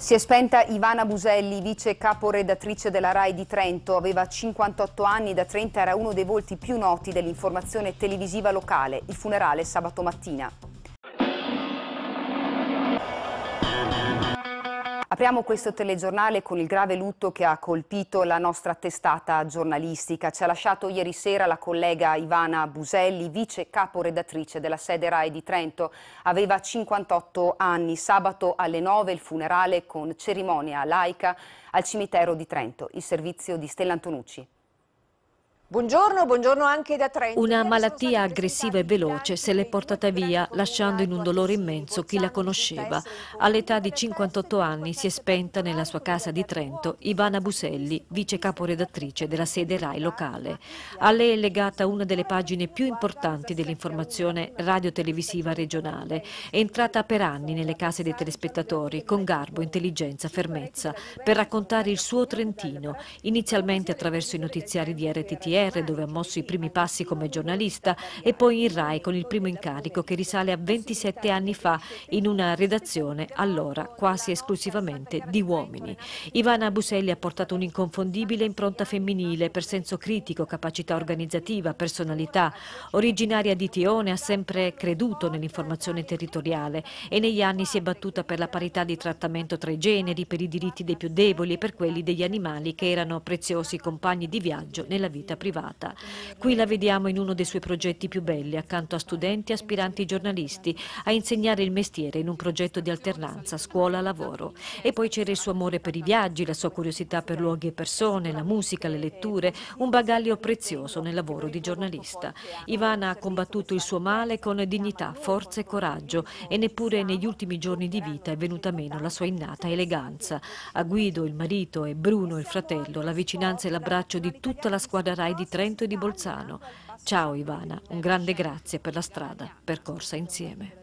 Si è spenta Ivana Buselli, vice caporedattrice della RAI di Trento. Aveva 58 anni e da 30 era uno dei volti più noti dell'informazione televisiva locale. Il funerale sabato mattina. Apriamo questo telegiornale con il grave lutto che ha colpito la nostra testata giornalistica. Ci ha lasciato ieri sera la collega Ivana Buselli, vice caporedattrice della sede RAI di Trento. Aveva 58 anni. Sabato alle 9 il funerale con cerimonia laica al cimitero di Trento. Il servizio di Stella Antonucci. Buongiorno, buongiorno anche da Trento. Una malattia aggressiva e veloce se l'è portata via, lasciando in un dolore immenso chi la conosceva. All'età di 58 anni si è spenta nella sua casa di Trento Ivana Buselli, vice caporedattrice della sede RAI locale. A lei è legata una delle pagine più importanti dell'informazione radiotelevisiva regionale, è entrata per anni nelle case dei telespettatori con garbo, intelligenza, fermezza, per raccontare il suo Trentino, inizialmente attraverso i notiziari di RTT GR dove ha mosso i primi passi come giornalista e poi in RAI con il primo incarico che risale a 27 anni fa in una redazione allora quasi esclusivamente di uomini. Ivana Buselli ha portato un'inconfondibile impronta femminile per senso critico, capacità organizzativa, personalità. Originaria di Tione ha sempre creduto nell'informazione territoriale e negli anni si è battuta per la parità di trattamento tra i generi, per i diritti dei più deboli e per quelli degli animali che erano preziosi compagni di viaggio nella vita privata privata. Qui la vediamo in uno dei suoi progetti più belli, accanto a studenti e aspiranti giornalisti, a insegnare il mestiere in un progetto di alternanza scuola-lavoro. E poi c'era il suo amore per i viaggi, la sua curiosità per luoghi e persone, la musica, le letture, un bagaglio prezioso nel lavoro di giornalista. Ivana ha combattuto il suo male con dignità, forza e coraggio e neppure negli ultimi giorni di vita è venuta meno la sua innata eleganza. A Guido, il marito, e Bruno, il fratello, la vicinanza e l'abbraccio di tutta la squadra RAI di Trento e di Bolzano. Ciao Ivana, un grande grazie per la strada percorsa insieme.